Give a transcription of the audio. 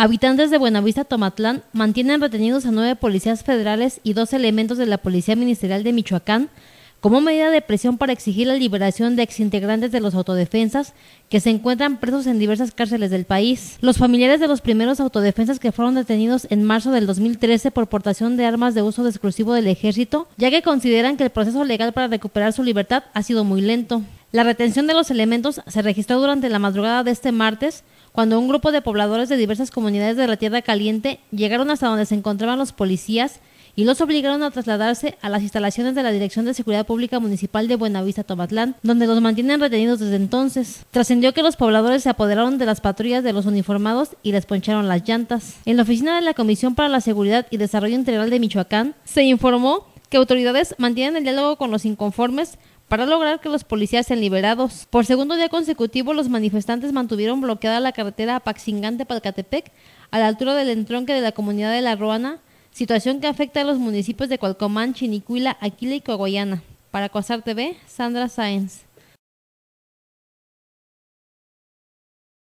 Habitantes de Buenavista, Tomatlán, mantienen retenidos a nueve policías federales y dos elementos de la Policía Ministerial de Michoacán como medida de presión para exigir la liberación de exintegrantes de los autodefensas que se encuentran presos en diversas cárceles del país. Los familiares de los primeros autodefensas que fueron detenidos en marzo del 2013 por portación de armas de uso exclusivo del ejército, ya que consideran que el proceso legal para recuperar su libertad ha sido muy lento. La retención de los elementos se registró durante la madrugada de este martes, cuando un grupo de pobladores de diversas comunidades de la Tierra Caliente llegaron hasta donde se encontraban los policías y los obligaron a trasladarse a las instalaciones de la Dirección de Seguridad Pública Municipal de Buenavista, Tomatlán, donde los mantienen retenidos desde entonces. Trascendió que los pobladores se apoderaron de las patrullas de los uniformados y les poncharon las llantas. En la oficina de la Comisión para la Seguridad y Desarrollo Integral de Michoacán se informó que autoridades mantienen el diálogo con los inconformes para lograr que los policías sean liberados. Por segundo día consecutivo, los manifestantes mantuvieron bloqueada la carretera paxingante palcatepec a la altura del entronque de la comunidad de La Ruana, situación que afecta a los municipios de Cualcomán, Chinicuila, Aquila y Coahuayana. Para Coasar TV, Sandra Sáenz.